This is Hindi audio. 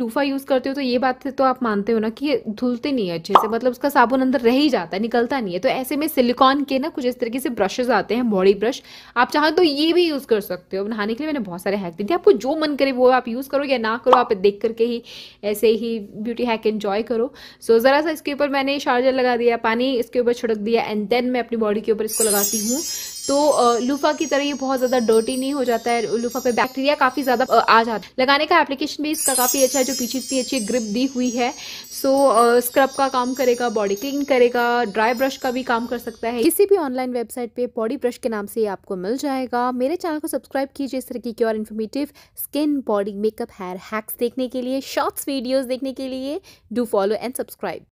लूफा यूज़ करते हो तो ये बात तो आप मानते हो ना कि धुलते नहीं है अच्छे से मतलब उसका साबुन अंदर रह ही जाता है निकलता नहीं है तो ऐसे में सिलिकॉन के ना कुछ इस तरीके से ब्रशेज आते हैं बॉडी ब्रश आप चाहें तो ये भी यूज़ कर सकते हो नहाने के लिए मैंने बहुत सारे हैक दिए थे आपको जो मन करे वो आप यूज़ करो या ना करो आप देख करके ही ऐसे ही ब्यूटी हैक इन्जॉय करो सो ज़रा सा इसके ऊपर मैंने शार्जर लगा दिया पानी इसके ऊपर छिड़क दिया एंड देन मैं अपनी बॉडी के ऊपर इसको लगाती हूँ तो लूफा की तरह ये बहुत ज़्यादा डर्टी नहीं हो जाता है लूफा पे बैक्टीरिया काफ़ी ज़्यादा आ जाता है लगाने का एप्लीकेशन भी इसका काफ़ी अच्छा है जो पीछे इतनी अच्छी ग्रिप दी हुई है सो स्क्रब का काम करेगा बॉडी क्लीन करेगा ड्राई ब्रश का भी काम कर सकता है किसी भी ऑनलाइन वेबसाइट पर बॉडी ब्रश के नाम से आपको मिल जाएगा मेरे चैनल को सब्सक्राइब कीजिए इस तरीके की और informative skin body makeup hair hacks देखने के लिए शॉर्ट्स वीडियोज़ देखने के लिए डू फॉलो एंड सब्सक्राइब